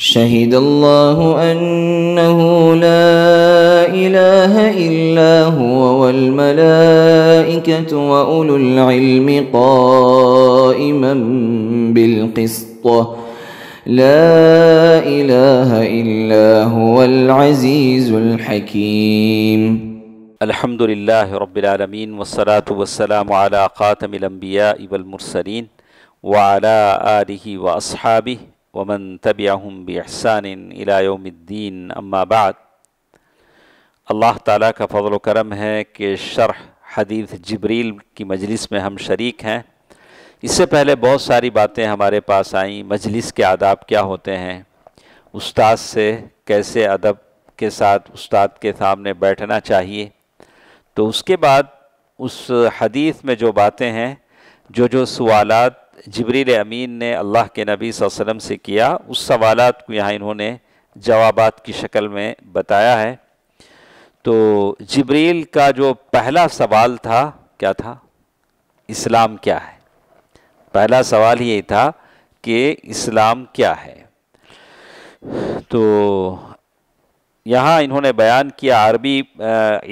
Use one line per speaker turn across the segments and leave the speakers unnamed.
شهد الله أنه لا إله إلا هو والملائكة وأولو العلم قائما بالقسط لا إله إلا هو العزيز الحكيم الحمد لله رب العالمين والصلاة والسلام على خاتم الأنبياء والمرسلين وعلى آله وأصحابه वमन तबियाम बहसान इलायोमद्दीन अम्मा बाद अल्लाह ताला का फ़ल करम है कि शरह हदीथ जबरील की मजलिस में हम शरीक हैं इससे पहले बहुत सारी बातें हमारे पास आईं मजलिस के आदाब क्या होते हैं उस्ताद से कैसे अदब के साथ उस्ताद के सामने बैठना चाहिए तो उसके बाद उस हदीस में जो बातें हैं जो जो सवालत जबरील अमीन ने अल्लाह के नबी वसम से किया उस सवाल को यहाँ इन्होंने जवाब की शक्ल में बताया है तो जबरील का जो पहला सवाल था क्या था इस्लाम क्या है पहला सवाल ये था कि इस्लाम क्या है तो यहाँ इन्होंने बयान किया अरबी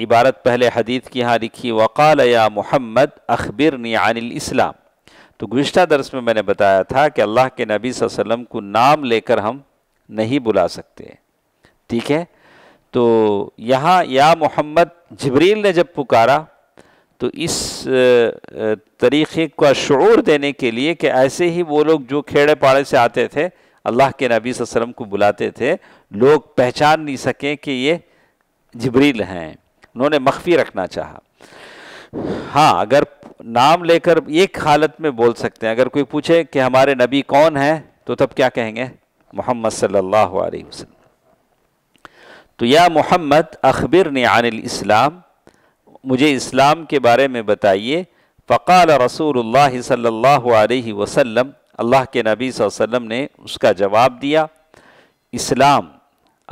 इबारत पहले हदीत की यहाँ लिखी वक़ाल या मोहम्मद अखबिर नियानिल इस्लाम तो गुज्त दरस में मैंने बताया था कि अल्लाह के नबी वसम को नाम लेकर हम नहीं बुला सकते ठीक है तो यहाँ या मोहम्मद जबरील ने जब पुकारा तो इस तरीक़े का शुरू देने के लिए कि ऐसे ही वो लोग जो खेड़े पाड़े से आते थे अल्लाह के नबी वसम को बुलाते थे लोग पहचान नहीं सकें कि ये जबरील हैं उन्होंने मख्फी रखना चाहा हाँ अगर नाम लेकर एक हालत में बोल सकते हैं अगर कोई पूछे कि हमारे नबी कौन है तो तब क्या कहेंगे मोहम्मद सल्लल्लाहु अलैहि वसल्लम तो या मोहम्मद अखबिर अनिल इस्लाम मुझे इस्लाम के बारे में बताइए फ़काल रसूल सल्ला वसम अल्लाह के नबी वसम ने उसका जवाब दिया इस्लाम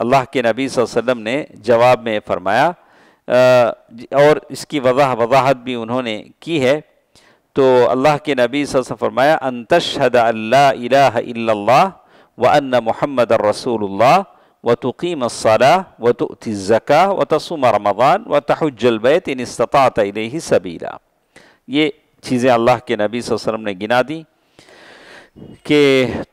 अल्लाह के नबी वसम ने जवाब में फरमाया और इसकी वजह वजाहत भी उन्होंने की है तो अल्लाह के नबी वसम फरमाया अल्लाह अल्ला व अन्न मोहम्मद रसूल व तुकीम सला व तुतिज़का व तसुम रमदान व तहजलबैत इन इस्तात सबीला ये चीज़ें अल्लाह के नबी वसम ने गिना दी कि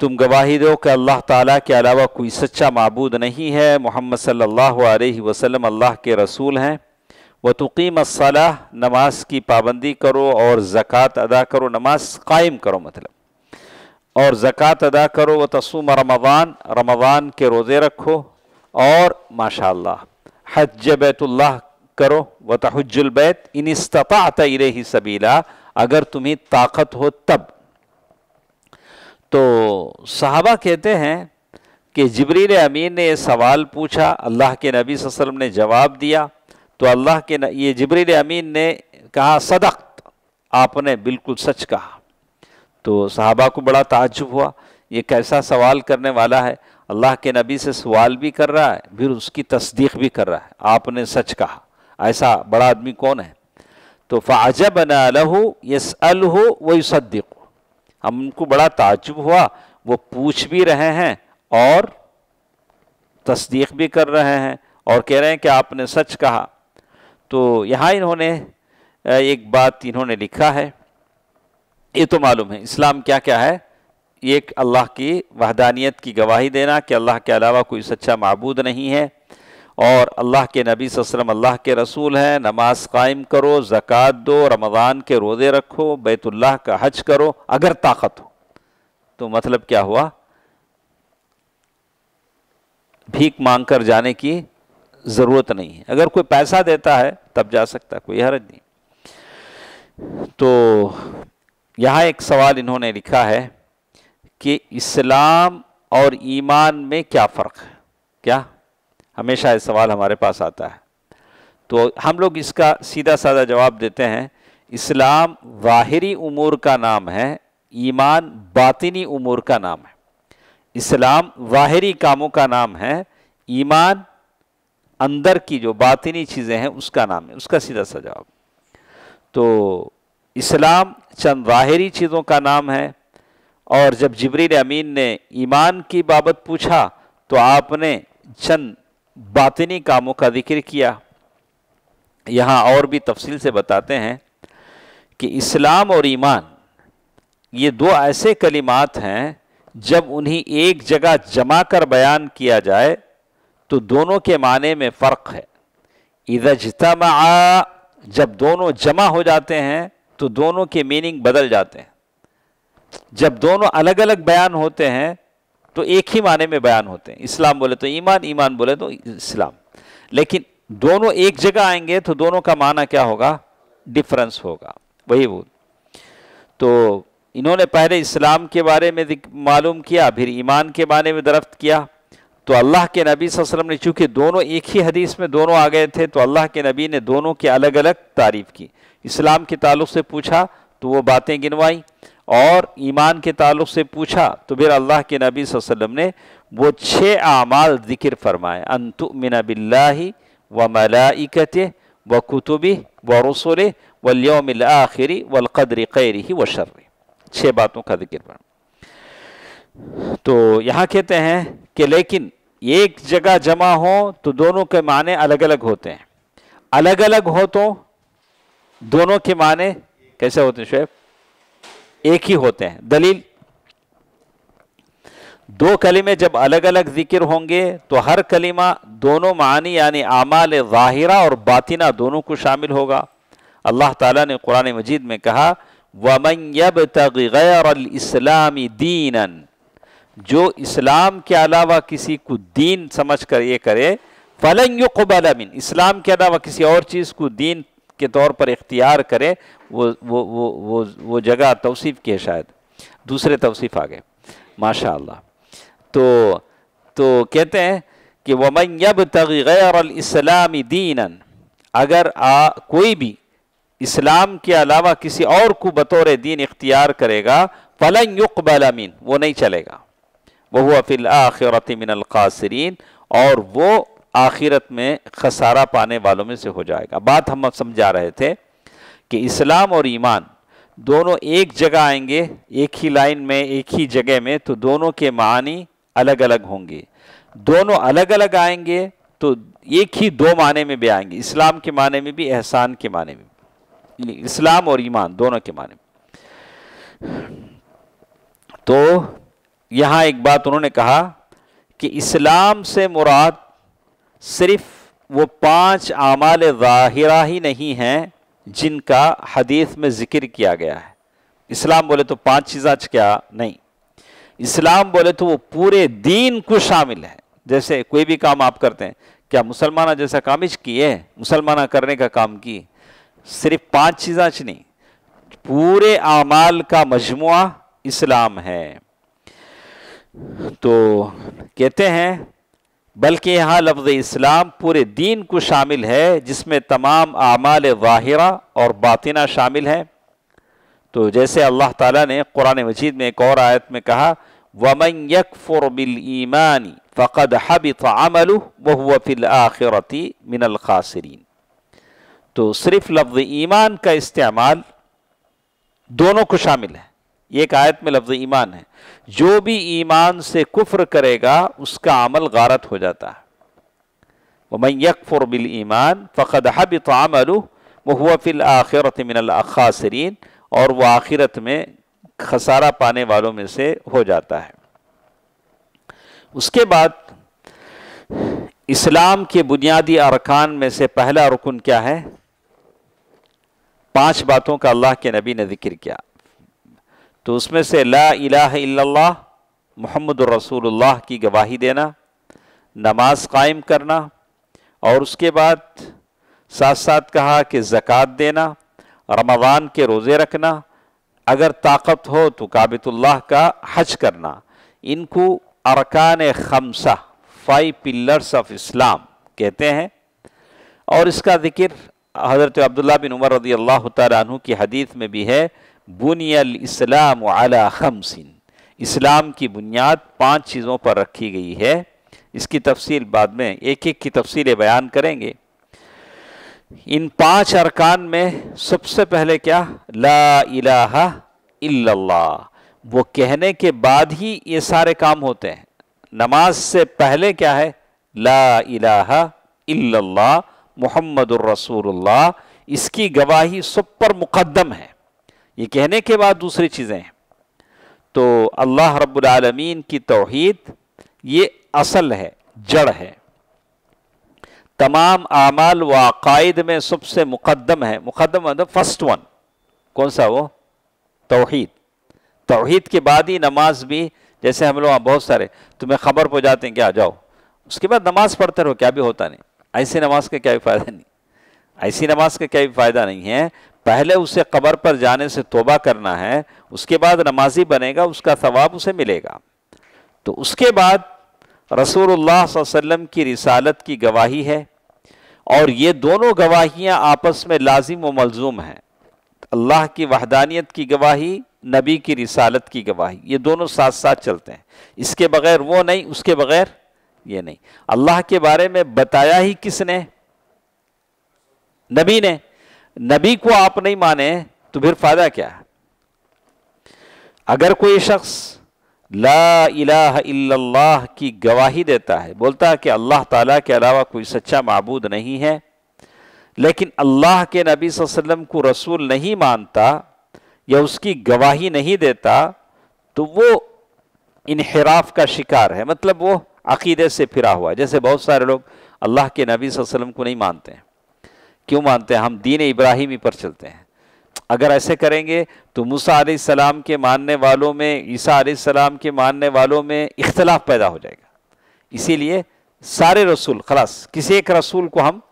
तुम गवाही दो कि अल्लाह ताला के अलावा कोई सच्चा मबूद नहीं है मोहम्मद सल्लल्लाहु अलैहि वसल्लम अल्लाह के रसूल हैं व तुकीम असलाह नमाज की पाबंदी करो और ज़क़़त अदा करो नमाज कायम करो मतलब और ज़क़़त अदा करो व तसूम रमवान रमवान के रोज़े रखो और माशा हज बैतुल्लाह करो व तहजुलबैत इन तिर ही सबीला अगर तुम्हें ताकत हो तब तो साहबा कहते हैं कि जबरील अमीन ने यह सवाल पूछा अल्लाह के नबी वसल्लम ने जवाब दिया तो अल्लाह के न, ये जबरील अमीन ने कहा सदक आपने बिल्कुल सच कहा तो साहबा को बड़ा ताजुब हुआ ये कैसा सवाल करने वाला है अल्लाह के नबी से सवाल भी कर रहा है फिर उसकी तस्दीक भी कर रहा है आपने सच कहा ऐसा बड़ा आदमी कौन है तो फ़ाजब नहू यस अलहू वही सद्दीक़ हमको बड़ा ताजुब हुआ वो पूछ भी रहे हैं और तस्दीक भी कर रहे हैं और कह रहे हैं कि आपने सच कहा तो यहाँ इन्होंने एक बात इन्होंने लिखा है ये तो मालूम है इस्लाम क्या क्या है एक अल्लाह की वहदानियत की गवाही देना कि अल्लाह के अलावा कोई सच्चा मबूद नहीं है और अल्लाह के नबी वसम अल्लाह के रसूल हैं नमाज कायम करो ज़क़़त दो रमज़ान के रोज़े रखो बैतुल्लाह का हज करो अगर ताकत हो तो मतलब क्या हुआ भीख मांग कर जाने की ज़रूरत नहीं है अगर कोई पैसा देता है तब जा सकता कोई हरज नहीं तो यहाँ एक सवाल इन्होंने लिखा है कि इस्लाम और ईमान में क्या फ़र्क है क्या हमेशा ये सवाल हमारे पास आता है तो हम लोग इसका सीधा साधा जवाब देते हैं इस्लाम वाहरी उमूर का नाम है ईमान बातिनी उमूर का नाम है इस्लाम वाहरी कामों का नाम है ईमान अंदर की जो बातिनी चीज़ें हैं उसका नाम है उसका सीधा सा जवाब तो इस्लाम चंद वाहरी चीज़ों का नाम है और जब जबरील अमीन ने ईमान की बाबत पूछा तो आपने चंद बातनी कामों का जिक्र किया यहाँ और भी तफसील से बताते हैं कि इस्लाम और ईमान ये दो ऐसे कलिमात हैं जब उन्हें एक जगह जमा कर बयान किया जाए तो दोनों के माने में फ़र्क है आ जब दोनों जमा हो जाते हैं तो दोनों के मीनिंग बदल जाते हैं जब दोनों अलग अलग बयान होते हैं तो एक ही माने में बयान होते हैं इस्लाम बोले तो ईमान ईमान बोले तो इस्लाम लेकिन दोनों एक जगह आएंगे तो दोनों का माना क्या होगा डिफरेंस होगा वही वो तो इन्होंने पहले इस्लाम के बारे में मालूम किया फिर ईमान के बारे में दरफ्त किया तो अल्लाह के नबी वसल्लम ने चूंकि दोनों एक ही हदीस में दोनों आ गए थे तो अल्लाह के नबी ने दोनों की अलग अलग तारीफ़ की इस्लाम के ताल्लुक से पूछा तो वो बातें गिनवाई और ईमान के ताल्लुक से पूछा तो फिर अल्लाह के नबी वसल्लम ने वो छः आमाल ज़िक्र फरमाए अनतुमिन बिल्ला व मलाइकत व कुतुबी व रसुल वलयोमिल आखिरी वलकदर खैर ही व शर्र छः बातों का जिक्र फरमा तो यहाँ कहते हैं कि लेकिन एक जगह जमा हो तो दोनों के माने अलग अलग होते हैं अलग अलग हो तो दोनों के माने कैसे होते हैं शेफ एक ही होते हैं दलील दो कलीमे जब अलग अलग जिक्र होंगे तो हर कलीमा दोनों मानी यानी आमाल ज़ाहिरा और बातिना दोनों को शामिल होगा अल्लाह ताला ने कुरान मजीद में कहा वमन यब तगैरलामी दीन जो इस्लाम के अलावा किसी को दीन समझ कर ये करे फलन युकबल मिन इस्लाम के अलावा किसी और चीज़ को दीन के तौर पर इख्तियार करें वो वो वो वो वो जगह तोसीफ़ की है शायद दूसरे तोसीफ़ आ गए माशा तो तो कहते हैं कि वमन यब तगैरलामी दीन अगर आ, कोई भी इस्लाम के अलावा किसी और को बतौर दीन इख्तियार करेगा फ़लन युकबलामीन वो नहीं चलेगा वह हुआ फिल आखिरत मिनकासरीन और वो आखिरत में खसारा पाने वालों में से हो जाएगा बात हम समझा रहे थे कि इस्लाम और ईमान दोनों एक जगह आएंगे एक ही लाइन में एक ही जगह में तो दोनों के मानी अलग अलग होंगे दोनों अलग अलग आएंगे तो एक ही दो माने में भी आएंगे इस्लाम के माने में भी एहसान के माने में इस्लाम और ईमान दोनों के माने में तो यहाँ एक बात उन्होंने कहा कि इस्लाम से मुराद सिर्फ वो पांच आमाल ज़ाहिरा ही नहीं हैं जिनका हदीस में ज़िक्र किया गया है इस्लाम बोले तो पांच चीज़ें क्या नहीं इस्लाम बोले तो वो पूरे दीन को शामिल है जैसे कोई भी काम आप करते हैं क्या मुसलमान जैसा काम इज किए मुसलमान करने का काम की सिर्फ पांच चीज़ां नहीं पूरे आमाल का मजमु इस्लाम है तो कहते हैं बल्कि यहाँ लफ्ज़ इस्लाम पूरे दीन को शामिल है जिसमें तमाम आमाल वाहिरा और बातना शामिल हैं तो जैसे अल्लाह ताला ने कुरान मजीद में एक और आयत में कहा वमन यकफुर बिल ईमानी फ़कद हबित अमलु वह फिल आखिरती मिनल तो सिर्फ लफ्ज़ ईमान का इस्तेमाल दोनों को शामिल है एक आयत में लफ्ज़ ईमान है जो भी ईमान से कुफ्र करेगा उसका अमल गारत हो जाता है यकफुर बिल ईमान फ़कद तो अमलू महुआफिल आखिरत मिनल अखासरीन और वह आखिरत में खसारा पाने वालों में से हो जाता है उसके बाद इस्लाम के बुनियादी अरकान में से पहला रुकन क्या है पांच बातों का अल्लाह के नबी ने जिक्र किया तो उसमें से ला इलाह इल्लल्लाह मोहम्मद रसूलुल्लाह की गवाही देना नमाज कायम करना और उसके बाद साथ साथ कहा कि ज़क़़त देना रमज़ान के रोज़े रखना अगर ताकत हो तो काबतुल्लाह का हज करना इनको अरकान खमसा फाइव पिलर्स ऑफ इस्लाम कहते हैं और इसका ज़िक्र हज़रत अब्दुल्ला बिन उमर रदी अल्लाह तु की हदीत में भी है बुनियल इस्लाम अला खमसिन इस्लाम की बुनियाद पांच चीज़ों पर रखी गई है इसकी तफसील बाद में एक एक की तफसीलें बयान करेंगे इन पांच अरकान में सबसे पहले क्या ला इलाहा इल्लल्लाह वो कहने के बाद ही ये सारे काम होते हैं नमाज से पहले क्या है ला इलाहा इल्लल्लाह मोहम्मद रसूलुल्लाह इसकी गवाही सब पर मुकदम है ये कहने के बाद दूसरी चीज़ें हैं तो अल्लाह रब्लमीन की तोहद ये असल है जड़ है तमाम आमाल व अकायद में सबसे मुकदम है मुकदम मतलब फर्स्ट वन कौन सा वो तोहद तोहद के बाद ही नमाज भी जैसे हम लोग हाँ, बहुत सारे तुम्हें खबर पहुँचाते हैं कि आ जाओ उसके बाद नमाज पढ़ते रहो क्या भी होता नहीं ऐसे नमाज का क्या भी फ़ायदा नहीं ऐसी नमाज का कोई फ़ायदा नहीं है पहले उसे कबर पर जाने से तोबा करना है उसके बाद नमाजी बनेगा उसका सवाब उसे मिलेगा तो उसके बाद रसूलुल्लाह वसल्लम की रिसालत की गवाही है और ये दोनों गवाहियाँ आपस में लाजिम व मलजूम हैं अल्लाह की वहदानियत की गवाही नबी की रिसालत की गवाही ये दोनों साथ साथ चलते हैं इसके बगैर वो नहीं उसके बगैर ये नहीं अल्लाह के बारे में बताया ही किसने नबी ने नबी को आप नहीं माने तो फिर फायदा क्या है अगर कोई शख्स ला इलाह इल्लल्लाह की गवाही देता है बोलता है कि अल्लाह ताला के अलावा कोई सच्चा मबूद नहीं है लेकिन अल्लाह के नबी वसल्लम को रसूल नहीं मानता या उसकी गवाही नहीं देता तो वो इनहराफ का शिकार है मतलब वो अकीदे से फिरा हुआ है जैसे बहुत सारे लोग अल्लाह के नबी वसल्लम को नहीं मानते हैं क्यों मानते हैं हम दीन इब्राहिमी पर चलते हैं अगर ऐसे करेंगे तो मूसा सलाम के मानने वालों में ईसा सलाम के मानने वालों में इख्तलाफ पैदा हो जाएगा इसीलिए सारे रसूल खलास किसी एक रसूल को हम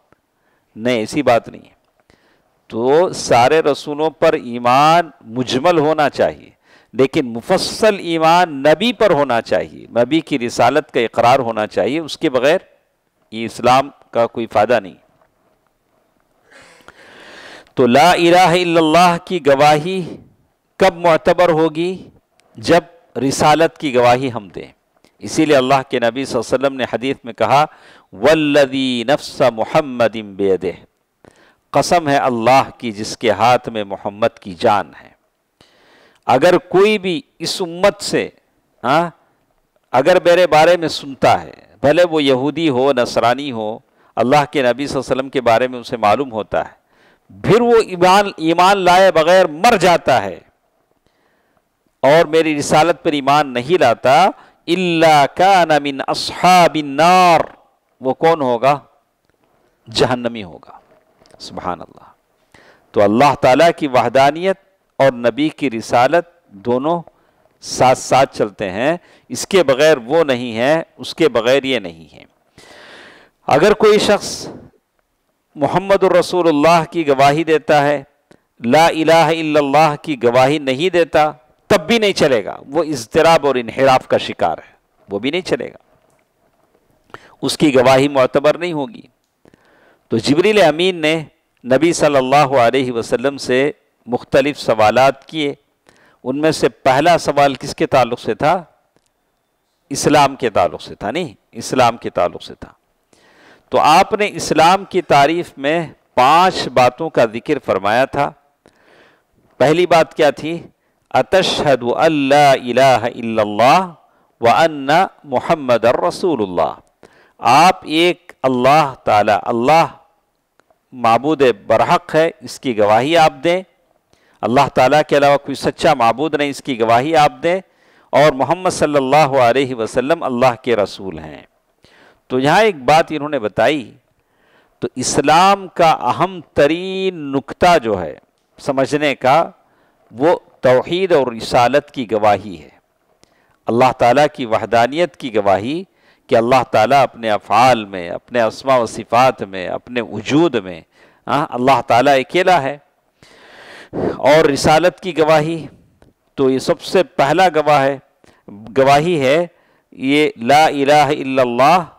नहीं ऐसी बात नहीं है तो सारे रसूलों पर ईमान मुजमल होना चाहिए लेकिन मुफसल ईमान नबी पर होना चाहिए नबी की रिसालत का इकरार होना चाहिए उसके बगैर इस्लाम का कोई फ़ायदा नहीं तो ला इलाह की गवाही कब मतबर होगी जब रिसालत की गवाही हम दें इसीलिए अल्लाह के नबी वसल्लम ने हदीत में कहा वल्लदी नफ्स मोहम्मद बेदे कसम है अल्लाह की जिसके हाथ में मोहम्मद की जान है अगर कोई भी इस उम्मत से हाँ अगर मेरे बारे में सुनता है भले वो यहूदी हो नसरानी हो अल्लाह के नबी वसल्लम के बारे में उसे मालूम होता है फिर वो ईमान ईमान लाए बगैर मर जाता है और मेरी रिसालत पर ईमान नहीं लाता इल्ला का नमिन असहाबिनार वो कौन होगा जहन्नमी होगा सुबहान अल्लाह तो अल्लाह ताला की वहदानियत और नबी की रिसालत दोनों साथ साथ चलते हैं इसके बगैर वो नहीं है उसके बगैर ये नहीं है अगर कोई शख्स मोहम्मद रसूलुल्लाह की गवाही देता है ला इलाह इल्लल्लाह की गवाही नहीं देता तब भी नहीं चलेगा वो इजतराब और इनहराफ का शिकार है वो भी नहीं चलेगा उसकी गवाही मतबर नहीं होगी तो जबरील अमीन ने नबी सल्लल्लाहु अलैहि वसल्लम से मुख्तलिफ सवाल किए उनमें से पहला सवाल किसके ताल्लुक से था इस्लाम के ताल्लुक से था नहीं इस्लाम के ताल्लुक से था तो आपने इस्लाम की तारीफ में पांच बातों का जिक्र फरमाया था पहली बात क्या थी अतशद अल्लाह व अन्ना मोहम्मद रसूलुल्लाह आप एक अल्लाह ताला अल्लाह मबूद बरहक है इसकी गवाही आप दें अल्लाह ताला के अलावा कोई सच्चा मबूद नहीं इसकी गवाही आप दें और मोहम्मद सल्लल्लाहु अलैहि वसल्लम अल्लाह के रसूल हैं तो यहाँ एक बात इन्होंने बताई तो इस्लाम का अहम तरीन नुकता जो है समझने का वो तोहद और रिसालत की गवाही है अल्लाह ताला की वहदानियत की गवाही कि अल्लाह ताला अपने अफ़ाल में अपने असमा व सिफ़ात में अपने वजूद में हाँ अल्लाह ताला अकेला है और रिसालत की गवाही तो ये सबसे पहला गवाह है गवाही है ये ला इलाह इल्लल्लाह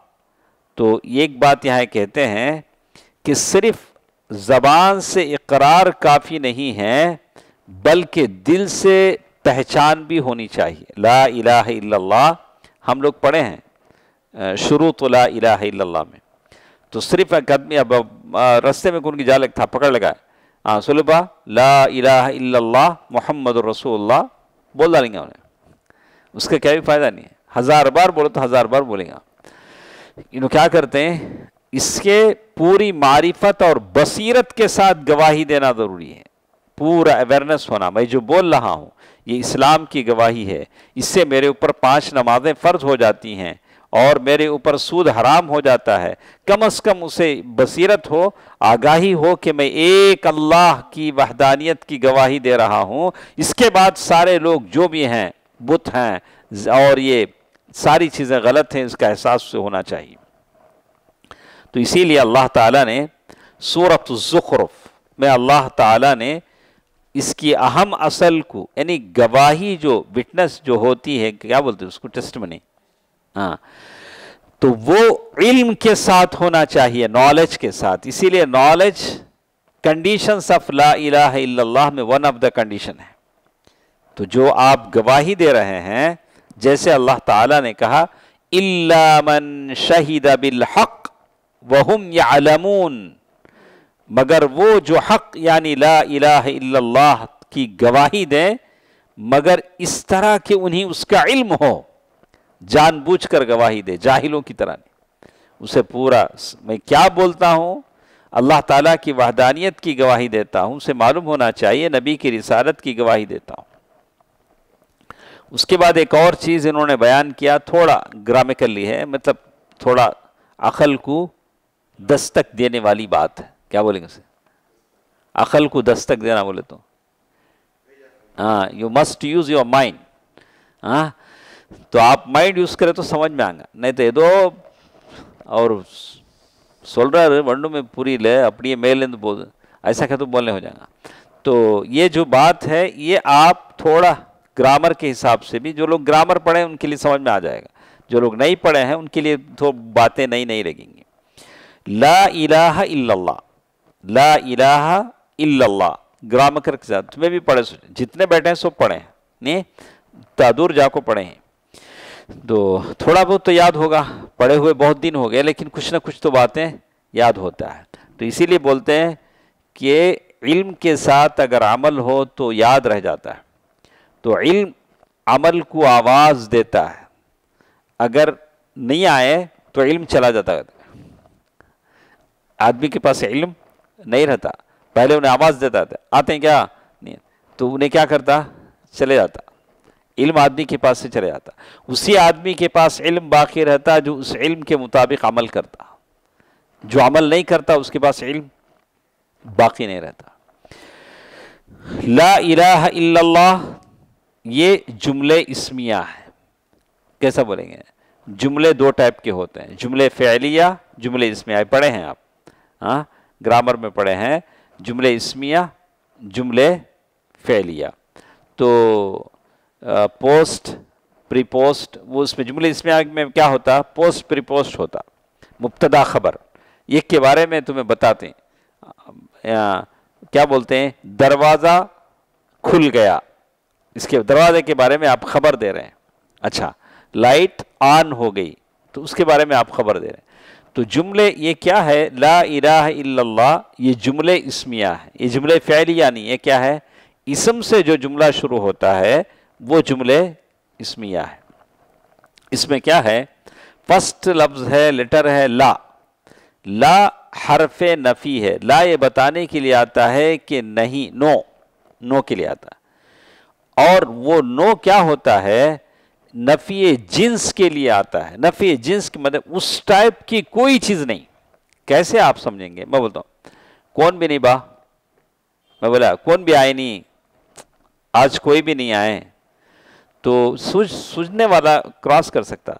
तो एक बात यहाँ कहते हैं कि सिर्फ ज़बान से इकरार काफ़ी नहीं है बल्कि दिल से पहचान भी होनी चाहिए ला इला इल्लल्लाह हम लोग पढ़े हैं शुरू तो ला इला इल्लल्लाह में तो सिर्फ एक आदमी अब रस्ते में कौन की जालक था पकड़ लगाए हाँ सुलबा ला इला इल्लल्लाह मोहम्मद रसूलुल्लाह बोल डालेंगे उन्हें उसका क्या भी फ़ायदा नहीं है हज़ार बार बोलो तो हज़ार बार बोलेंगे इन क्या करते हैं इसके पूरी मारिफत और बसीरत के साथ गवाही देना ज़रूरी है पूरा अवेयरनेस होना मैं जो बोल रहा हूं ये इस्लाम की गवाही है इससे मेरे ऊपर पांच नमाजें फ़र्ज हो जाती हैं और मेरे ऊपर सूद हराम हो जाता है कम अज़ कम उसे बसीरत हो आगाही हो कि मैं एक अल्लाह की वहदानियत की गवाही दे रहा हूं इसके बाद सारे लोग जो भी हैं बुत हैं और ये सारी चीज़ें गलत हैं इसका एहसास से होना चाहिए तो इसीलिए अल्लाह ताला ने सूरत ज़ुखरफ में अल्लाह ताला ने इसकी अहम असल को यानी गवाही जो विटनेस जो होती है क्या बोलते हैं उसको टेस्ट नहीं हाँ तो वो इल्म के साथ होना चाहिए नॉलेज के साथ इसीलिए नॉलेज कंडीशन ऑफ ला इला इल्लल्लाह में वन ऑफ द कंडीशन है तो जो आप गवाही दे रहे हैं जैसे अल्लाह ताला ने कहा इल्लामन शहीद बिल हक वहुम यालमून मगर वो जो हक यानी ला इलाह इल्लल्लाह की गवाही दें मगर इस तरह के उन्हें उसका इल्म हो जानबूझकर गवाही दे जाहिलों की तरह नहीं उसे पूरा मैं क्या बोलता हूँ अल्लाह ताला की वहदानियत की गवाही देता हूँ उसे मालूम होना चाहिए नबी की रिसालत की गवाही देता हूँ उसके बाद एक और चीज़ इन्होंने बयान किया थोड़ा ग्रामिकली है मतलब थोड़ा अखल को दस्तक देने वाली बात है क्या बोलेंगे उसे अखल को दस्तक देना बोले तो हाँ you must use your mind हाँ तो आप माइंड यूज़ करें तो समझ में आएगा नहीं तो दो और पूरी ले अपनी मेल மேலேருந்து तो बोल ऐसा क्या तो बोलने हो जाएगा तो ये जो बात है ये आप थोड़ा ग्रामर के हिसाब से भी जो लोग ग्रामर पढ़े उनके लिए समझ में आ जाएगा जो लोग नहीं पढ़े हैं उनके लिए तो बातें नई नहीं लगेंगी ला इलाह इल्लल्लाह ला इलाह इल्लल्लाह ग्रामर के साथ तुम्हें भी पढ़े जितने बैठे हैं सब पढ़े हैं नहीं तादुर जा को पढ़े हैं तो थोड़ा बहुत तो याद होगा पढ़े हुए बहुत दिन हो गए लेकिन कुछ ना कुछ तो बातें याद होता है तो इसीलिए बोलते हैं कि इल्म के साथ अगर अमल हो तो याद रह जाता है तो इल्म अमल को आवाज़ देता है अगर नहीं आए तो इल्म चला जाता है आदमी के पास इल्म नहीं रहता पहले उन्हें आवाज़ देता था आते हैं क्या नहीं तो उन्हें क्या करता चले जाता इल्म आदमी के पास से चले जाता उसी आदमी के पास इल्म बाकी रहता जो उस इल्म के मुताबिक अमल करता जो अमल नहीं करता उसके पास इल्म बाकी नहीं रहता ला इलाह इल्लल्लाह ये जुमले इसमिया है कैसा बोलेंगे जुमले दो टाइप के होते हैं जुमले फ़ैलिया जुमले इसमिया पढ़े हैं आप हाँ ग्रामर में पढ़े हैं जुमले इसमिया जुमले फ़ैलिया तो आ, पोस्ट प्रीपोस्ट वो उसमें जुमले इसमिया में क्या होता पोस्ट प्रीपोस्ट होता मुबतदा ख़बर ये के बारे में तुम्हें बताते हैं क्या बोलते हैं दरवाज़ा खुल गया इसके दरवाजे के बारे में आप खबर दे रहे हैं अच्छा लाइट ऑन हो गई तो उसके बारे में आप खबर दे रहे हैं तो जुमले ये क्या है ला इराह इल्लल्लाह ये जुमले इसमिया है ये जुमले फ़ैलिया नहीं ये क्या है इसम से जो जुमला शुरू होता है वो जुमले इसमिया है इसमें क्या है फर्स्ट लफ्ज़ है लेटर है ला ला हरफ नफ़ी है ला ये बताने के लिए आता है कि नहीं नो नो के लिए आता है और वो नो क्या होता है नफ़ी जिन्स के लिए आता है नफ़ी जिन्स की मतलब उस टाइप की कोई चीज़ नहीं कैसे आप समझेंगे मैं बोलता हूं कौन भी नहीं बा मैं बोला कौन भी आए नहीं आज कोई भी नहीं आए तो सूझ सूझने वाला क्रॉस कर सकता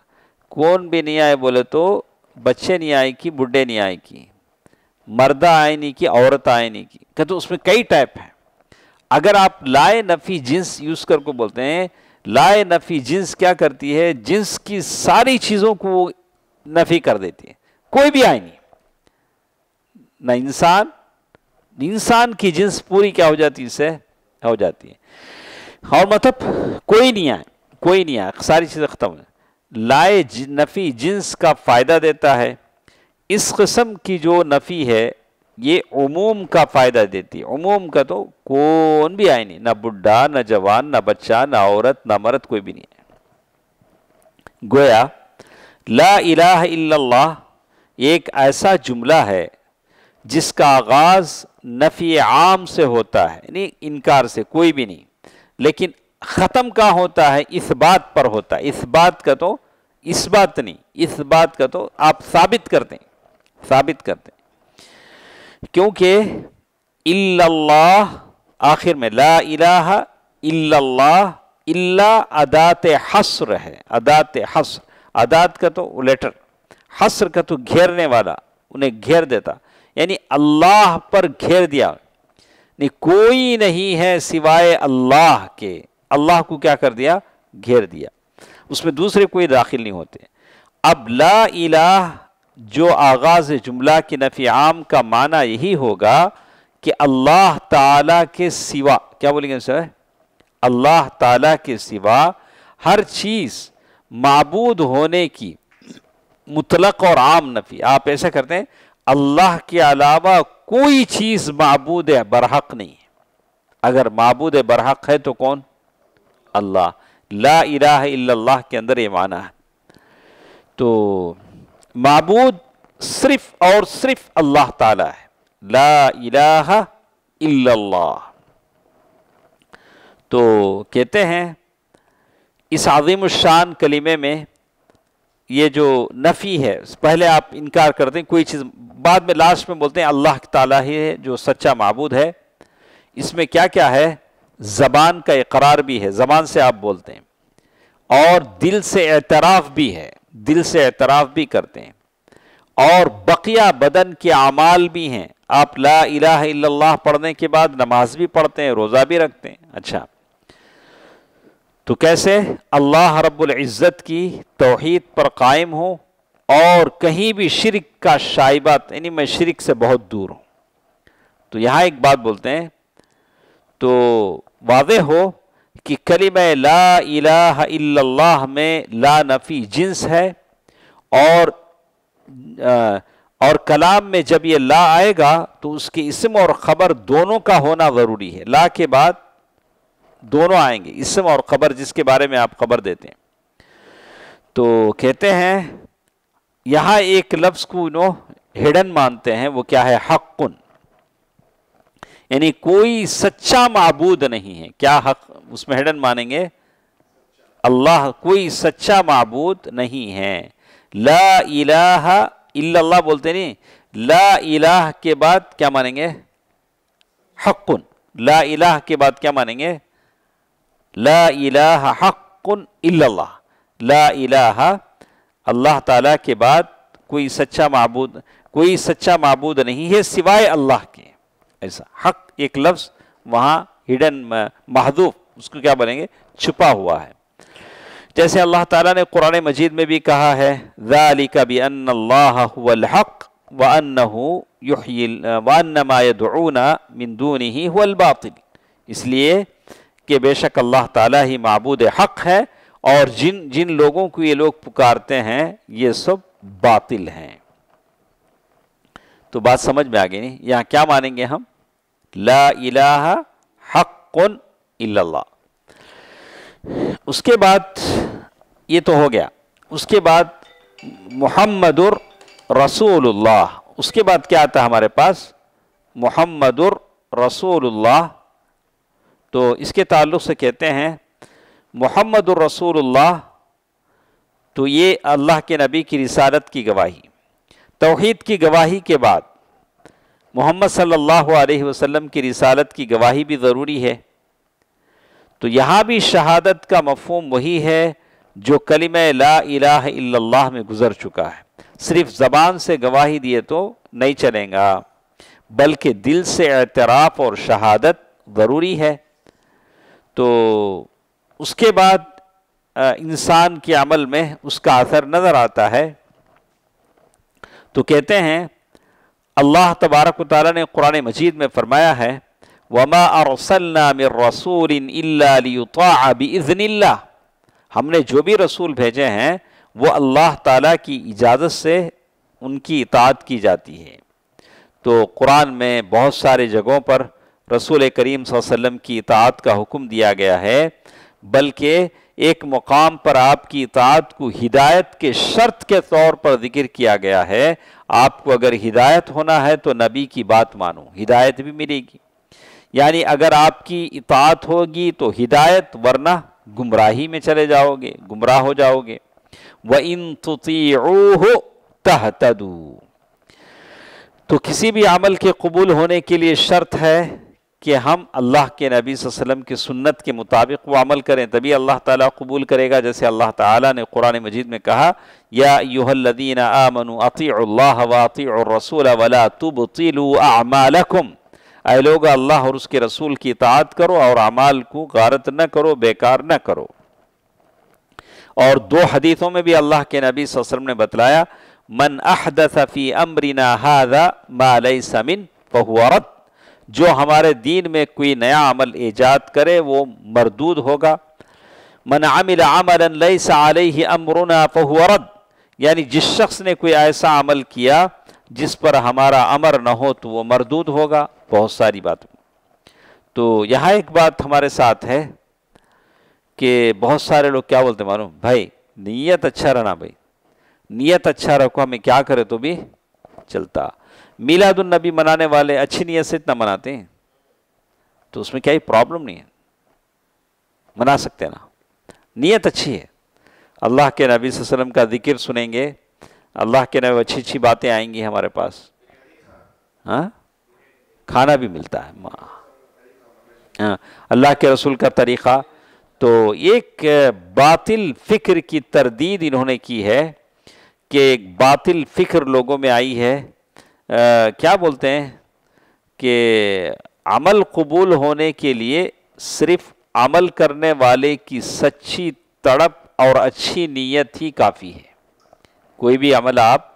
कौन भी नहीं आए बोले तो बच्चे नहीं आए कि बुढ़े नहीं आए कि मर्दा आए नहीं कि औरत आए नहीं कि कहते तो उसमें कई टाइप है अगर आप लाए नफ़ी जिन्स यूज़ कर को बोलते हैं लाए नफ़ी जिन्स क्या करती है जिन्स की सारी चीज़ों को नफ़ी कर देती है कोई भी आई नहीं ना इंसान इंसान की जिन्स पूरी क्या हो जाती इससे हो जाती है और मतलब कोई नहीं आए कोई नहीं आए सारी चीज़ें ख़त्म है लाए नफ़ी जिन्स का फ़ायदा देता है इस किस्म की जो नफ़ी है ये उमूम का फ़ायदा देती है उमूम का तो कौन भी आए नहीं ना बुढ़ा ना जवान ना बच्चा ना औरत ना मर्द कोई भी नहीं है गोया ला इलाह इल्लल्लाह एक ऐसा जुमला है जिसका आगाज़ नफ़ी आम से होता है यानी इनकार से कोई भी नहीं लेकिन ख़त्म का होता है इस बात पर होता है इस बात का तो इस बात नहीं इस बात का तो आप साबित करते हैं साबित करते क्योंकि इल्लल्लाह आखिर में ला इलाहा इल्लल्लाह इल्ला अदात हस्र है अदात हस्र अदात का तो लेटर हस्र का तो घेरने वाला उन्हें घेर देता यानी अल्लाह पर घेर दिया नहीं कोई नहीं है सिवाय अल्लाह के अल्लाह को क्या कर दिया घेर दिया उसमें दूसरे कोई दाखिल नहीं होते अब ला इलाह जो आगाज़ जुमला के नफ़ी आम का माना यही होगा कि अल्लाह ताला के सिवा क्या बोलेंगे सर अल्लाह ताला के सिवा हर चीज़ मबूद होने की मुतलक और आम नफ़ी आप ऐसा करते हैं अल्लाह के अलावा कोई चीज़ मबूद बरहक नहीं अगर मबूद बरहक है तो कौन अल्लाह ला इलाह इल्लल्लाह के अंदर ये माना है तो मबूद सिर्फ और सिर्फ अल्लाह ताला है ला इलाहा इल्लल्लाह तो कहते हैं इस आज़िम शान कलीमे में ये जो नफ़ी है पहले आप इनकार करते हैं कोई चीज़ बाद में लास्ट में बोलते हैं अल्लाह ताला ही है जो सच्चा मबूद है इसमें क्या क्या है ज़बान का इकरार भी है ज़बान से आप बोलते हैं और दिल से एतराफ़ भी है दिल से एतराफ़ भी करते हैं और बकिया बदन के अमाल भी हैं आप ला इलाह पढ़ने के बाद नमाज भी पढ़ते हैं रोज़ा भी रखते हैं अच्छा तो कैसे अल्लाह रब्बुल इज़्ज़त की तोहद पर कायम हो और कहीं भी शिरक का शाइबा यानी मैं शिरक से बहुत दूर हूँ तो यहाँ एक बात बोलते हैं तो वादे हो कि कलिम ला इला में ला नफ़ी जिन्स है और आ, और कलाम में जब ये ला आएगा तो उसकी इसम और ख़बर दोनों का होना ज़रूरी है ला के बाद दोनों आएंगे इसम और ख़बर जिसके बारे में आप खबर देते हैं तो कहते हैं यहाँ एक लफ्ज़ को नो हिडन मानते हैं वो क्या है हक्कुन यानी कोई सच्चा मबूद नहीं है क्या हक उसमें हेडन मानेंगे अल्लाह कोई सच्चा मबूद नहीं है ला इलाह इल्लल्लाह बोलते नहीं ला इलाह के बाद क्या मानेंगे हक्न ला इलाह के बाद क्या मानेंगे ला इलाह हक्कुन इल्लल्लाह ला इलाह अल्लाह ताला के बाद कोई सच्चा मबूद कोई सच्चा मबूद नहीं है सिवाय अल्लाह ऐसा हक एक लफ्ज़ वहां हिडन महदूफ उसको क्या बोलेंगे छुपा हुआ है जैसे अल्लाह ताला ने कुरान मजीद में भी कहा है ज़ालिका का भी व अन्नहु युहिल व अन्नमा यदऊना मिन दूनिही इसलिए कि बेशक अल्लाह ताला ही मबूद हक़ है और जिन जिन लोगों को ये लोग पुकारते हैं ये सब बातिल हैं तो बात समझ में आ गई नहीं यहाँ क्या मानेंगे हम ला इलाह हक़ इल्लल्लाह उसके बाद ये तो हो गया उसके बाद मोहम्मदुर रसूलुल्लाह उसके बाद क्या आता है हमारे पास मोहम्मदुर रसूलुल्लाह तो इसके ताल्लुक से कहते हैं मोहम्मदुर रसूलुल्लाह तो ये अल्लाह के नबी की रिसालत की गवाही तोहहीद की गवाही के बाद मोहम्मद सल्लल्लाहु अलैहि वसल्लम की रिसालत की गवाही भी ज़रूरी है तो यहाँ भी शहादत का मफहम वही है जो कलिम ला इलाह में गुज़र चुका है सिर्फ ज़बान से गवाही दिए तो नहीं चलेगा बल्कि दिल से एतराफ़ और शहादत ज़रूरी है तो उसके बाद इंसान के अमल में उसका असर नज़र आता है तो कहते हैं अल्लाह तबारक ताली ने कुरान मजीद में फ़रमाया है वमा रसोलिन हमने जो भी रसूल भेजे हैं वो अल्लाह ताला की इजाज़त से उनकी इतात की जाती है तो कुरान में बहुत सारे जगहों पर रसूल करीम की इतात का हुक्म दिया गया है बल्कि एक मुकाम पर आपकी इतात को हिदायत के शर्त के तौर पर जिक्र किया गया है आपको अगर हिदायत होना है तो नबी की बात मानो हिदायत भी मिलेगी यानी अगर आपकी इतात होगी तो हिदायत वरना गुमराही में चले जाओगे गुमराह हो जाओगे व इन तह तहतदू तो किसी भी अमल के कबूल होने के लिए शर्त है कि हम अल्लाह के नबी वसल्लम की सुन्नत के मुताबिक वो अमल करें तभी अल्लाह ताला कबूल करेगा जैसे अल्लाह ताला ने कुरान मजीद में कहा या यूहल्लदीन आमनु अतील्लाह वाती रसूल वला तुब तीलू आमालकुम लोग अल्लाह और उसके रसूल की इतात करो और अमाल को गारत न करो बेकार न करो और दो हदीसों में भी अल्लाह के नबी वसल्लम ने बतलाया मन अहदफ़ी अमरीना हादा मालई समिन फहुआरत जो हमारे दीन में कोई नया अमल ईजाद करे वो मरदूद होगा मन आमिल अमलन लई साल ही अमरुना फहरद यानी जिस शख्स ने कोई ऐसा अमल किया जिस पर हमारा अमर न हो तो वो मरदूद होगा बहुत सारी बात तो यहाँ एक बात हमारे साथ है कि बहुत सारे लोग क्या बोलते मालूम भाई नीयत अच्छा रहना भाई नीयत अच्छा रखो हमें क्या करे तो भी चलता मिलादुलनबी मनाने वाले अच्छी नीयत से इतना मनाते हैं तो उसमें क्या ही प्रॉब्लम नहीं है मना सकते ना नीयत अच्छी है अल्लाह के नबी वसम का जिक्र सुनेंगे अल्लाह के नबी अच्छी अच्छी बातें आएंगी हमारे पास हाँ खाना भी मिलता है माँ हाँ अल्लाह के रसूल का तरीक़ा तो एक बातिल फ़िक्र की तरदीद इन्होंने की है कि एक बातिल फ़िक्र लोगों में आई है क्या बोलते हैं कि अमल कबूल होने के लिए सिर्फ अमल करने वाले की सच्ची तड़प और अच्छी नीयत ही काफ़ी है कोई भी अमल आप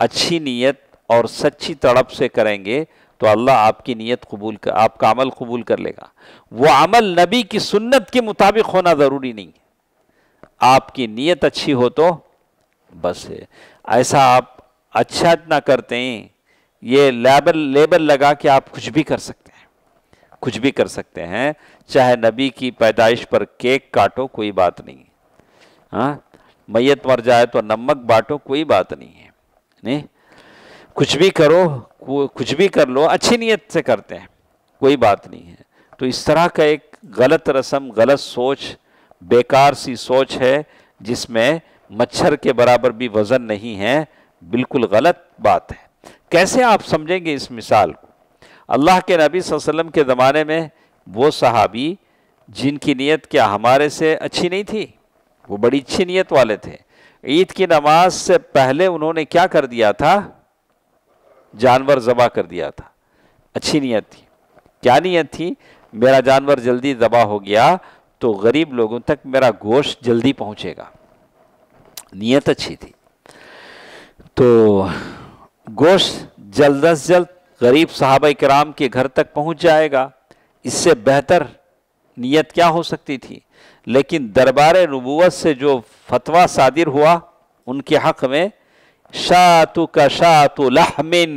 अच्छी नीयत और सच्ची तड़प से करेंगे तो अल्लाह आपकी नीयत कबूल कर आपका अमल कबूल कर लेगा वो अमल नबी की सुन्नत के मुताबिक होना ज़रूरी नहीं आपकी नीयत अच्छी हो तो बस है ऐसा आप अच्छा इतना करते हैं ये लेबल लेबल लगा कि आप कुछ भी कर सकते हैं कुछ भी कर सकते हैं चाहे नबी की पैदाइश पर केक काटो कोई बात नहीं हाँ मैयत मर जाए तो नमक बांटो कोई बात नहीं है नहीं कुछ भी करो कुछ भी कर लो अच्छी नीयत से करते हैं कोई बात नहीं है तो इस तरह का एक गलत रस्म गलत सोच बेकार सी सोच है जिसमें मच्छर के बराबर भी वज़न नहीं है बिल्कुल गलत बात है कैसे आप समझेंगे इस मिसाल को अल्लाह के नबी वसल्लम के ज़माने में वो सहाबी जिनकी नीयत क्या हमारे से अच्छी नहीं थी वो बड़ी अच्छी नीयत वाले थे ईद की नमाज से पहले उन्होंने क्या कर दिया था जानवर ज़बा कर दिया था अच्छी नीयत थी क्या नीयत थी मेरा जानवर जल्दी ज़बा हो गया तो गरीब लोगों तक मेरा गोश्त जल्दी पहुंचेगा नीयत अच्छी थी तो गोश्त जल्द अज जल्द गरीब साहब कराम के घर तक पहुंच जाएगा इससे बेहतर नीयत क्या हो सकती थी लेकिन दरबार नबूत से जो फतवा सादिर हुआ उनके हक में शातु का शातु लहमिन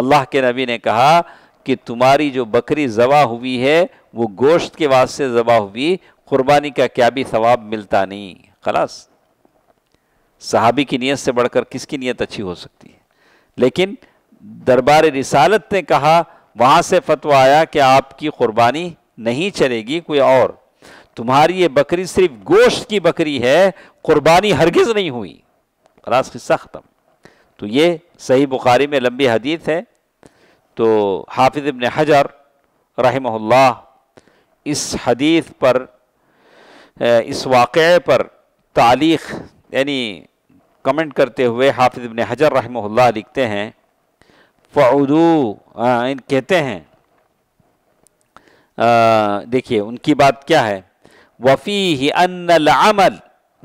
अल्लाह के नबी ने कहा कि तुम्हारी जो बकरी जबा हुई है वो गोश्त के वास्ते जबा हुई कुर्बानी का क्या भी सवाब मिलता नहीं खलास साहबी की नीयत से बढ़कर किसकी नीयत अच्छी हो सकती है लेकिन दरबार रिसालत ने कहा वहाँ से फतवा आया कि आपकी कुर्बानी नहीं चलेगी कोई और तुम्हारी ये बकरी सिर्फ गोश्त की बकरी है कुर्बानी हरगिज़ नहीं हुई खलास ख़त्म तो ये सही बुखारी में लंबी हदीत है तो हाफिज़ इबन हजर रही इस हदीत पर इस वाक़े पर तालीख यानी कमेंट करते हुए हाफिज इबन हजर रहमल्ला लिखते हैं फ़ाउदू कहते हैं देखिए उनकी बात क्या है वफ़ी अनमल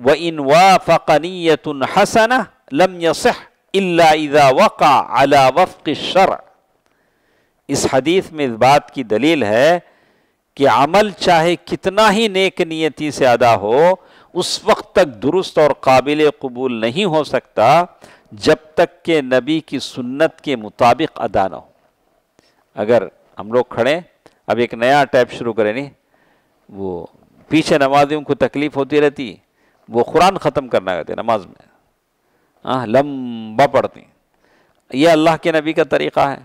व इन वाफ़नीत हसन लम यसह वक़ा अला वफ़ शर इस हदीस में इस बात की दलील है कि अमल चाहे कितना ही नेक नियति से अदा हो उस वक्त तक दुरुस्त और काबिल कबूल नहीं हो सकता जब तक के नबी की सुन्नत के मुताबिक अदा ना हो अगर हम लोग खड़े अब एक नया टैप शुरू करें नहीं वो पीछे नमाजियों को तकलीफ़ होती रहती वो कुरान ख़त्म करना कहते नमाज में हाँ लम्बा पढ़ती ये अल्लाह के नबी का तरीक़ा है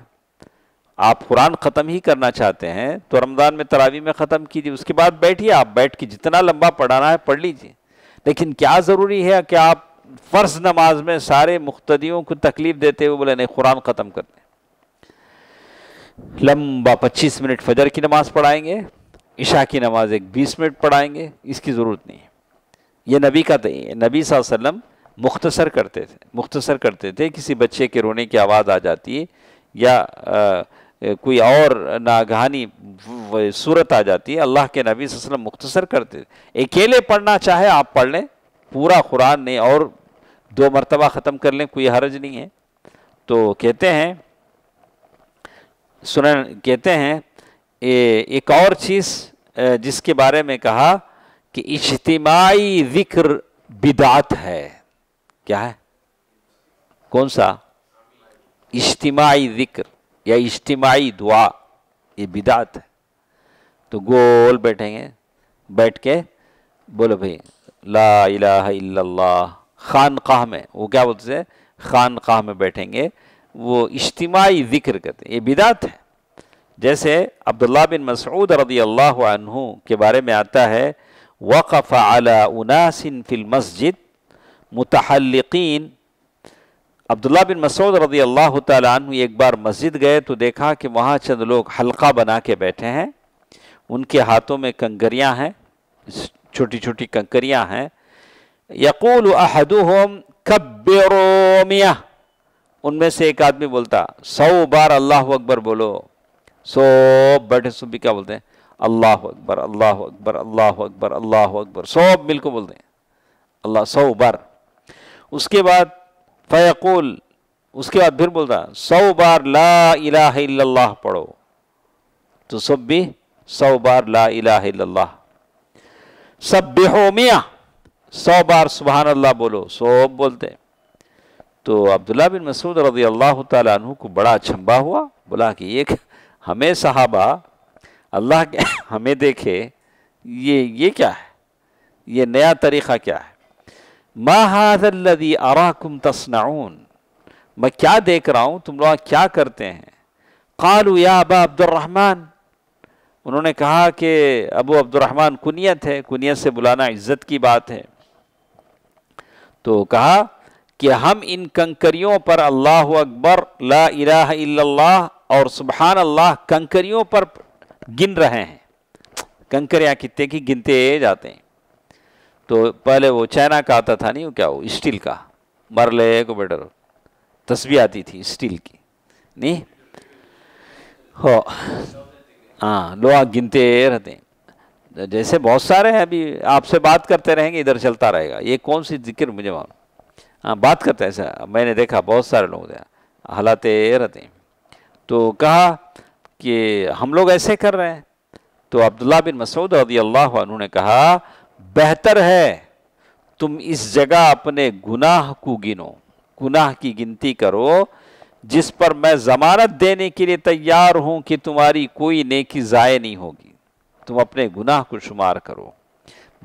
आप कुरान ख़त्म ही करना चाहते हैं तो रमज़ान में तरावी में ख़त्म कीजिए उसके बाद बैठिए आप बैठ के जितना लंबा पढ़ाना है पढ़ लीजिए लेकिन क्या ज़रूरी है कि आप फ़र्ज नमाज में सारे मुख्तियों को तकलीफ देते हुए बोले नहीं कुरान ख़त्म कर दें लंबा पच्चीस मिनट फजर की नमाज़ पढ़ाएंगे ईशा की नमाज एक बीस मिनट पढ़ाएंगे इसकी ज़रूरत नहीं है ये नबी का तय तो है नबी सल्लम मुख्तसर करते थे मुख्तसर करते थे किसी बच्चे के रोने की आवाज़ आ जाती है या आ, कोई और नागहानी सूरत आ जाती है अल्लाह के नबी वसल्लम मुख्तसर करते अकेले पढ़ना चाहे आप पढ़ लें पूरा कुरान नहीं और दो मरतबा ख़त्म कर लें कोई हरज नहीं है तो कहते हैं सुन कहते हैं ए, एक और चीज़ जिसके बारे में कहा कि इज्तमाही ज़िक्र बिदात है क्या है कौन सा इज्तमाही ज़िक्र या इज्तमाही दुआ ये बिदात है तो गोल बैठेंगे बैठ के बोलो भाई ला इलाह इल्लल्लाह खानकाह में वो क्या बोलते हैं काह में बैठेंगे वो इज्तमाही जिक्र करते ये बिदात है जैसे अब्दुल्ला बिन मसऊद रदी अल्लाह के बारे में आता है वक़फ़ अला उनासिन फ़िल मस्जिद मुतहल्लिकीन अब्दुल्ला बिन मसूद रजी अल्लाह तु एक बार मस्जिद गए तो देखा कि वहाँ चंद लोग हल्का बना के बैठे हैं उनके हाथों में कंकरियाँ हैं छोटी छोटी कंकरियाँ हैं यकूल अहदुहम कबिया उनमें से एक आदमी बोलता सौ बार अल्लाह अकबर बोलो सो बैठे सब भी क्या बोलते हैं अल्लाह अकबर अल्लाह अकबर अल्लाह अकबर अल्लाह अकबर सब मिल को बोलते हैं अल्लाह सौ बार उसके बाद फैकुल उसके बाद फिर बोलता सौ बार ला इलाह पढ़ो तो सब भी सौ बार ला इलाह सब बेहोमिया सौ बार सुबहान अल्लाह बोलो सब बोलते तो अब्दुल्ला बिन मसूद रजी अल्लाह तु को बड़ा अचंबा हुआ बोला कि एक हमें साहबा अल्लाह हमें देखे ये ये क्या है ये नया तरीक़ा क्या है माहदी आराकुम तस्नाउन मैं क्या देख रहा हूँ तुम लोग क्या करते हैं कालू या अबा अब्दुलरहमान उन्होंने कहा कि अबू अब्दुलरहमान कुनियत है कुनियत से बुलाना इज्जत की बात है तो कहा कि हम इन कंकरियों पर अल्लाह अकबर ला इलाह और सुबहान अल्लाह कंकरियों पर गिन रहे हैं कंकरियाँ कितने की गिनते जाते हैं तो पहले वो चाइना का आता था नहीं वो क्या वो स्टील का मरले को बेटर तस्वीर आती थी स्टील की नहीं हो हाँ लोहा गिनते रहते हैं जैसे बहुत सारे हैं अभी आपसे बात करते रहेंगे इधर चलता रहेगा ये कौन सी जिक्र मुझे मालूम हाँ बात करते हैं ऐसा मैंने देखा बहुत सारे लोग हलाते रहते हैं तो कहा कि हम लोग ऐसे कर रहे हैं तो अब्दुल्ला बिन मसूद रदी अल्लाह उन्होंने कहा बेहतर है तुम इस जगह अपने गुनाह को गिनो गुनाह की गिनती करो जिस पर मैं जमानत देने के लिए तैयार हूं कि तुम्हारी कोई नेकी ज़ाय नहीं होगी तुम अपने गुनाह को शुमार करो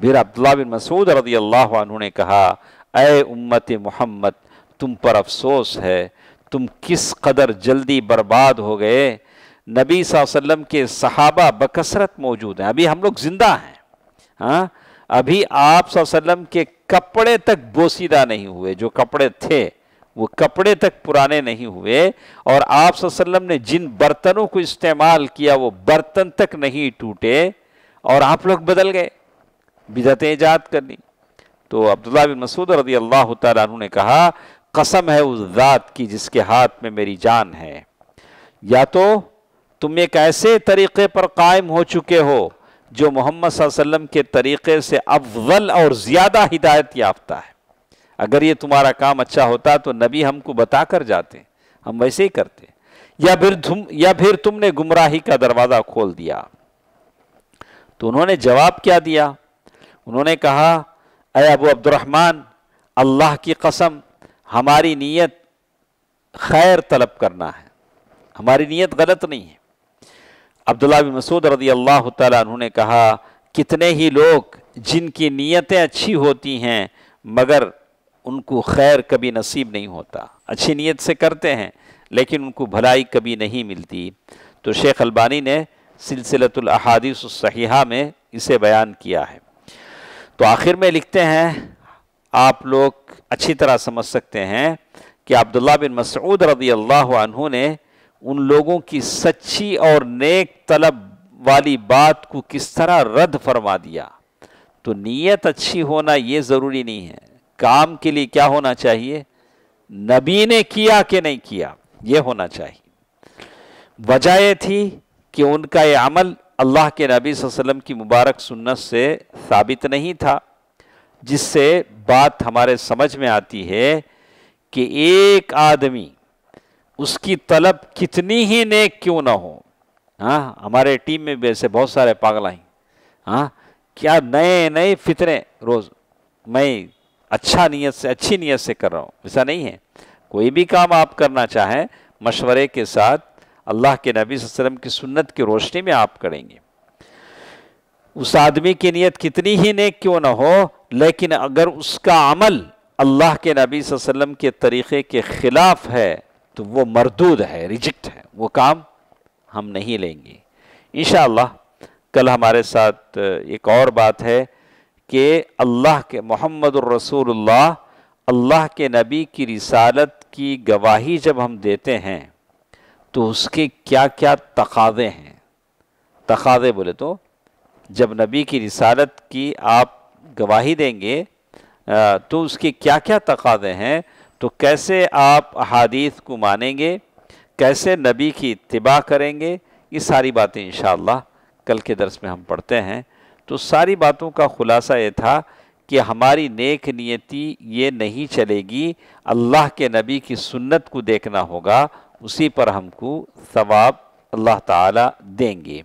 फिर अब्दुल्ला बिन मसूद रजी अल्लाह ने कहा अय उम्मत मोहम्मद तुम पर अफसोस है तुम किस कदर जल्दी बर्बाद हो गए नबी वसल्लम के सहाबा बकसरत मौजूद हैं अभी हम लोग ज़िंदा हैं हाँ अभी आप सल्लम के कपड़े तक बोसीदा नहीं हुए जो कपड़े थे वो कपड़े तक पुराने नहीं हुए और आप सल्लम ने जिन बर्तनों को इस्तेमाल किया वो बर्तन तक नहीं टूटे और आप लोग बदल गए बिदतें ईजाद कर ली तो अब्दुल्ला बिन मसूद रजी अल्लाह तु ने कहा कसम है उस ज़ात की जिसके हाथ में मेरी जान है या तो तुम एक ऐसे तरीक़े पर कायम हो चुके हो जो मोहम्मद वसल्लम के तरीक़े से अव्वल और ज़्यादा हिदायत याफ्ता है अगर ये तुम्हारा काम अच्छा होता तो नबी हमको बता कर जाते हम वैसे ही करते या फिर तुम या फिर तुमने गुमराही का दरवाज़ा खोल दिया तो उन्होंने जवाब क्या दिया उन्होंने कहा अय अबू अब्दुलरहमान अल्लाह की कसम हमारी नीयत खैर तलब करना है हमारी नीयत गलत नहीं है अब्दुल्ला बिन मसूद रदी अल्लाह ने कहा कितने ही लोग जिनकी नीयतें अच्छी होती हैं मगर उनको खैर कभी नसीब नहीं होता अच्छी नीयत से करते हैं लेकिन उनको भलाई कभी नहीं मिलती तो शेख अलबानी ने सिलसिलतलहादीसहा में इसे बयान किया है तो आखिर में लिखते हैं आप लोग अच्छी तरह समझ सकते हैं कि अब्दुल्ला बिन मसूद रदी अल्लाह ने उन लोगों की सच्ची और नेक तलब वाली बात को किस तरह रद्द फरमा दिया तो नीयत अच्छी होना ये ज़रूरी नहीं है काम के लिए क्या होना चाहिए नबी ने किया कि नहीं किया ये होना चाहिए वजह थी कि उनका यह अमल अल्लाह के नबी वसल्लम की मुबारक सुन्नत से साबित नहीं था जिससे बात हमारे समझ में आती है कि एक आदमी उसकी तलब कितनी ही नेक क्यों ना हो हाँ हमारे टीम में भी ऐसे बहुत सारे पागल आई हाँ क्या नए नए फितरे रोज़ मैं अच्छा नीयत से अच्छी नीयत से कर रहा हूँ ऐसा नहीं है कोई भी काम आप करना चाहें मशवरे के साथ अल्लाह के नबी वसलम की सुन्नत की रोशनी में आप करेंगे उस आदमी की नीयत कितनी ही नेक क्यों ना हो लेकिन अगर उसका अमल अल्लाह के नबी वसलम के तरीक़े के ख़िलाफ़ है तो वो मरदूद है रिजेक्ट है वो काम हम नहीं लेंगे इन कल हमारे साथ एक और बात है कि अल्लाह के मोहम्मद रसूलुल्लाह अल्लाह के नबी की रिसालत की गवाही जब हम देते हैं तो उसके क्या क्या तकादे हैं तकादे बोले तो जब नबी की रिसालत की आप गवाही देंगे तो उसके क्या क्या तकादे हैं तो कैसे आप अहादीथ को मानेंगे कैसे नबी की इतबा करेंगे ये सारी बातें इन कल के दरस में हम पढ़ते हैं तो सारी बातों का ख़ुलासा ये था कि हमारी नेक नियति ये नहीं चलेगी अल्लाह के नबी की सुन्नत को देखना होगा उसी पर हमको सवाब अल्लाह ताला देंगे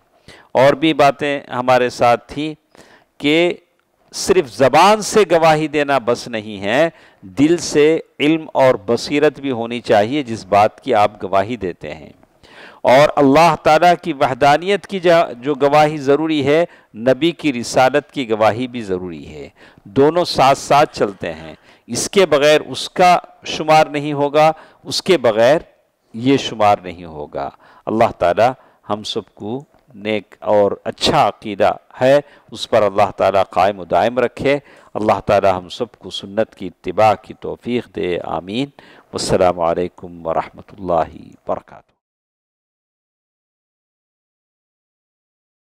और भी बातें हमारे साथ थी कि सिर्फ ज़बान से गवाही देना बस नहीं है दिल से इल्म और बसीरत भी होनी चाहिए जिस बात की आप गवाही देते हैं और अल्लाह ताला की वहदानियत की जो गवाही ज़रूरी है नबी की रिसालत की गवाही भी ज़रूरी है दोनों साथ साथ चलते हैं इसके बगैर उसका शुमार नहीं होगा उसके बगैर ये शुमार नहीं होगा अल्लाह ताला हम सबको नेक और अच्छा अकीदा है उस पर अल्लाह ताला कायम दायम रखे अल्लाह ताला हम सबको सुन्नत की इतबा की तोफ़ी दे आमीन वालकम वरहमल वर्का